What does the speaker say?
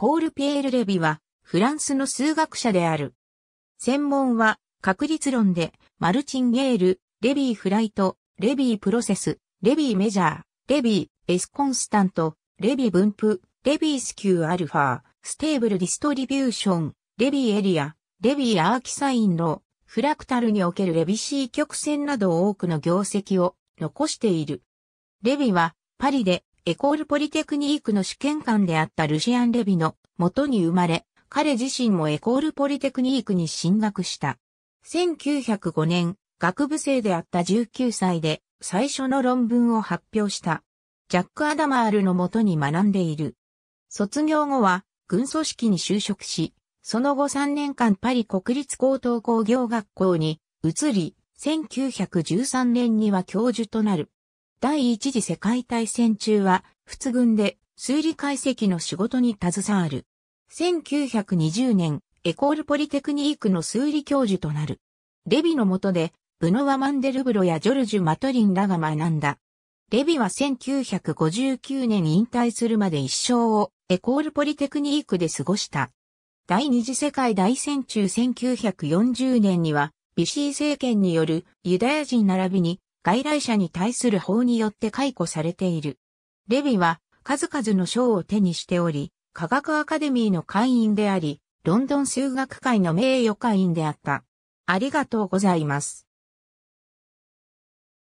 ポール・ピエール・レビは、フランスの数学者である。専門は、確率論で、マルチンゲール、レビー・フライト、レビー・プロセス、レビー・メジャー、レビー、エス・コンスタント、レビー・分布、レビー・スキュー・アルファ、ー、ステーブル・ディストリビューション、レビー・エリア、レビー・アーキサインの、フラクタルにおけるレビシー曲線など多くの業績を残している。レビは、パリでエコールポリテクニークの試験官であったルシアン・レビの元に生まれ、彼自身もエコールポリテクニークに進学した。1905年、学部生であった19歳で最初の論文を発表した。ジャック・アダマールのもとに学んでいる。卒業後は軍組織に就職し、その後3年間パリ国立高等工業学校に移り、1913年には教授となる。第一次世界大戦中は、仏軍で数理解析の仕事に携わる。1920年、エコールポリテクニークの数理教授となる。レビの下で、ブノワ・マンデルブロやジョルジュ・マトリンらが学んだ。レビは1959年引退するまで一生をエコールポリテクニークで過ごした。第二次世界大戦中1940年には、ビシー政権によるユダヤ人並びに外来者に対する法によって解雇されている。レビは数々の賞を手にしており、科学アカデミーの会員であり、ロンドン数学会の名誉会員であった。ありがとうございます。